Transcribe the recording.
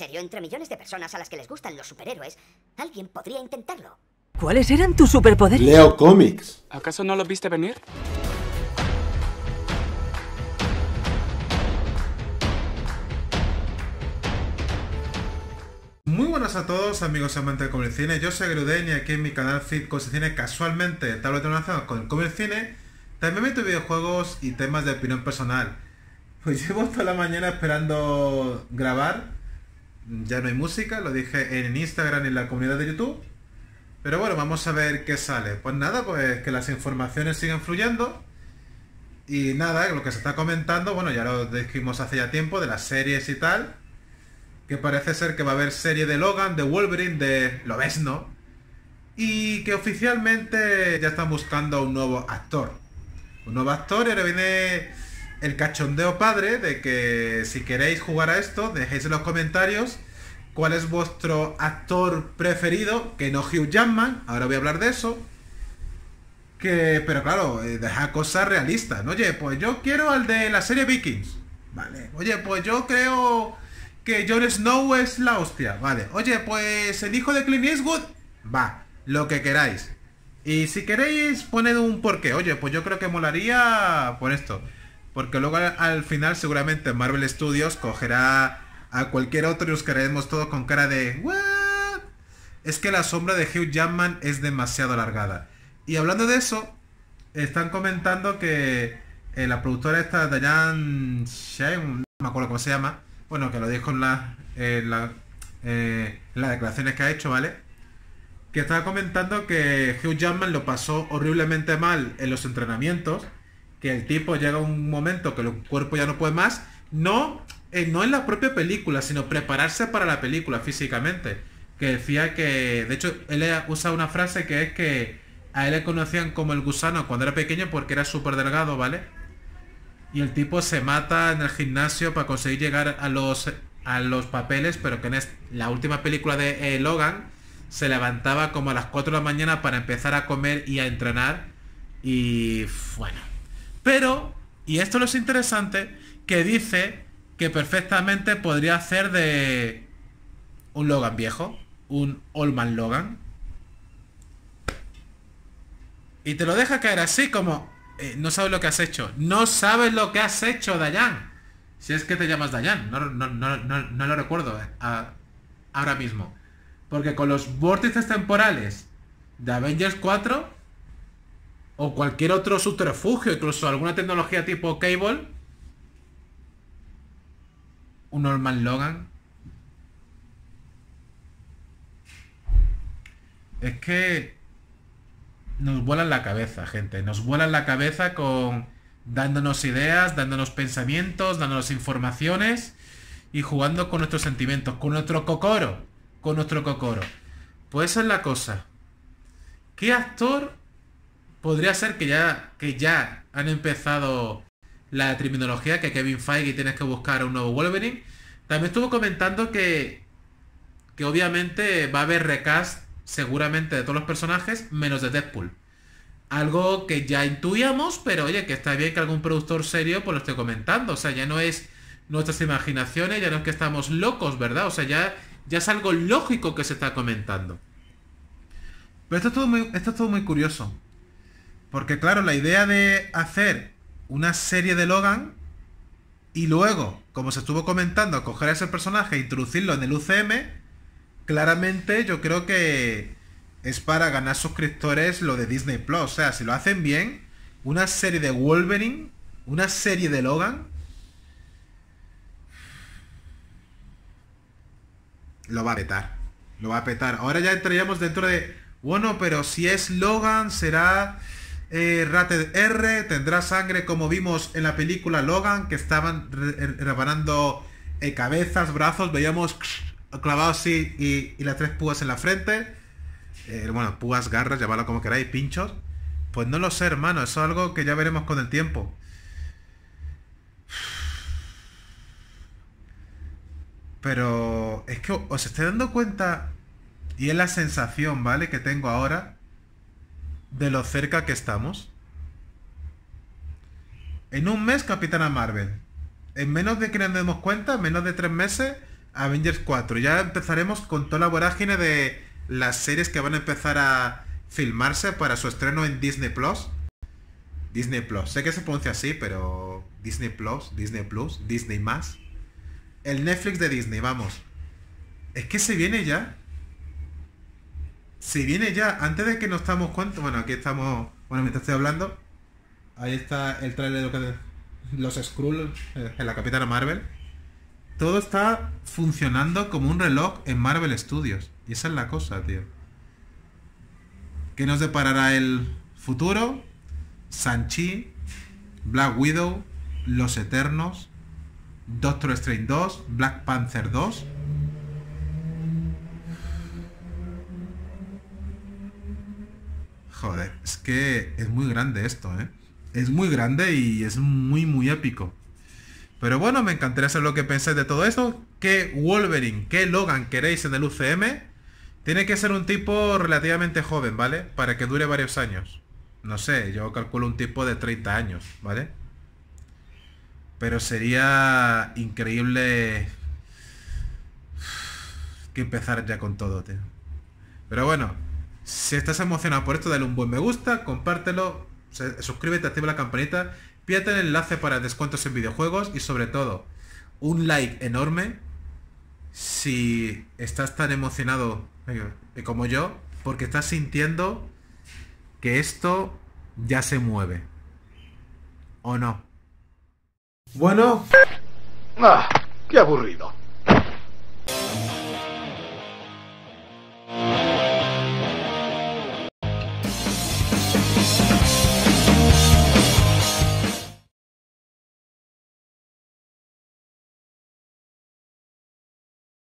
serio, entre millones de personas a las que les gustan los superhéroes, alguien podría intentarlo. ¿Cuáles eran tus superpoderes? Leo Comics. ¿Acaso no los viste venir? Muy buenas a todos amigos amantes del Comer Cine, yo soy Gruden y aquí en mi canal Fit Cosecine, casualmente tal vez relacionado con el Cine, también meto videojuegos y temas de opinión personal. Pues llevo toda la mañana esperando grabar ya no hay música, lo dije en Instagram y en la comunidad de YouTube. Pero bueno, vamos a ver qué sale. Pues nada, pues que las informaciones siguen fluyendo. Y nada, lo que se está comentando, bueno, ya lo dijimos hace ya tiempo, de las series y tal. Que parece ser que va a haber serie de Logan, de Wolverine, de... Lo ves, ¿no? Y que oficialmente ya están buscando un nuevo actor. Un nuevo actor y ahora viene el cachondeo padre de que si queréis jugar a esto, dejéis en los comentarios cuál es vuestro actor preferido, que no Hugh Jackman, ahora voy a hablar de eso. Que, pero claro, eh, deja cosas realistas, Oye, pues yo quiero al de la serie Vikings. Vale. Oye, pues yo creo que Jon Snow es la hostia. Vale. Oye, pues el hijo de Clint Eastwood. Va, lo que queráis. Y si queréis, poned un porqué. Oye, pues yo creo que molaría por esto. Porque luego al, final seguramente Marvel Studios cogerá a cualquier otro y nos quedaremos todos con cara de... ¿What? Es que la sombra de Hugh Jackman es demasiado alargada. Y hablando de eso, están comentando que eh, la productora esta Diane no me acuerdo cómo se llama, bueno, que lo dijo en, la, eh, eh, las declaraciones que ha hecho, ¿vale? Que estaba comentando que Hugh Jackman lo pasó horriblemente mal en los entrenamientos que el tipo llega a un momento que el cuerpo ya no puede más, no, eh, no en la propia película, sino prepararse para la película físicamente. Que decía que, de hecho, él usa una frase que es que a él le conocían como el gusano cuando era pequeño porque era súper delgado, ¿vale? Y el tipo se mata en el gimnasio para conseguir llegar a los, a los papeles, pero que en la última película de eh, Logan se levantaba como a las 4 de la mañana para empezar a comer y a entrenar. Y bueno, pero, y esto lo es interesante, que dice que perfectamente podría hacer de un Logan viejo, un Allman Logan. Y te lo deja caer así como, eh, no sabes lo que has hecho. No sabes lo que has hecho, Dayan. Si es que te llamas Dayan, no, lo recuerdo eh, ahora mismo. Porque con los vórtices temporales de Avengers 4 o cualquier otro subterfugio, incluso alguna tecnología tipo cable, un Norman Logan. Es que nos vuelan la cabeza, gente. Nos vuelan la cabeza con dándonos ideas, dándonos pensamientos, dándonos informaciones y jugando con nuestros sentimientos, con nuestro cocoro, con nuestro cocoro. Pues esa es la cosa. ¿Qué actor podría ser que ya, que ya han empezado la terminología, que Kevin Feige tienes que buscar un nuevo Wolverine. También estuvo comentando que, que obviamente va a haber recast seguramente de todos los personajes, menos de Deadpool. Algo que ya intuíamos, pero oye, que está bien que algún productor serio pues lo esté comentando. O sea, ya no es nuestras imaginaciones, ya no es que estamos locos, ¿verdad? O sea, ya, ya es algo lógico que se está comentando. Pero esto todo esto es todo muy curioso. Porque claro, la idea de hacer una serie de Logan y luego, como se estuvo comentando, coger a ese personaje e introducirlo en el UCM, claramente yo creo que es para ganar suscriptores lo de Disney Plus. O sea, si lo hacen bien, una serie de Wolverine, una serie de Logan, lo va a petar. Lo va a petar. Ahora ya entraríamos dentro de, bueno, pero si es Logan, será... Eh, R tendrá sangre como vimos en la película Logan, que estaban reparando eh, cabezas, brazos, veíamos clavados y, las tres púas en la frente. Eh, bueno, púas, garras, llámalo como queráis, pinchos. Pues no lo sé, hermano, eso es algo que ya veremos con el tiempo. Pero es que os estoy dando cuenta, y es la sensación, ¿vale? Que tengo ahora de lo cerca que estamos? En un mes Capitana Marvel. En menos de que nos demos cuenta, menos de tres meses, Avengers 4. Ya empezaremos con toda la vorágine de las series que van a empezar a filmarse para su estreno en Disney Plus. Disney Plus. Sé que se pronuncia así, pero Disney Plus, Disney Plus, Disney más. El Netflix de Disney, vamos. Es que se viene ya. Si viene ya, antes de que no estamos cuánto, bueno, aquí estamos, bueno, mientras estoy hablando, ahí está el trailer de los Skrulls eh, en la Capitana Marvel. Todo está funcionando como un reloj en Marvel Studios. Y esa es la cosa, tío. ¿Qué nos deparará el futuro? Sanchi, Black Widow, Los Eternos, Doctor Strange 2, Black Panther 2 Joder, es que es muy grande esto, ¿eh? Es muy grande y es muy, muy épico. Pero bueno, me encantaría saber lo que pensáis de todo esto. ¿Qué Wolverine, qué Logan queréis en el UCM? Tiene que ser un tipo relativamente joven, ¿vale? Para que dure varios años. No sé, yo calculo un tipo de 30 años, ¿vale? Pero sería increíble que empezar ya con todo, tío. Pero bueno, si estás emocionado por esto, dale un buen me gusta, compártelo, suscríbete, activa la campanita, pídate el enlace para descuentos en videojuegos y sobre todo, un like enorme si estás tan emocionado eh, eh, como yo, porque estás sintiendo que esto ya se mueve. ¿O no? Bueno. Ah, qué aburrido.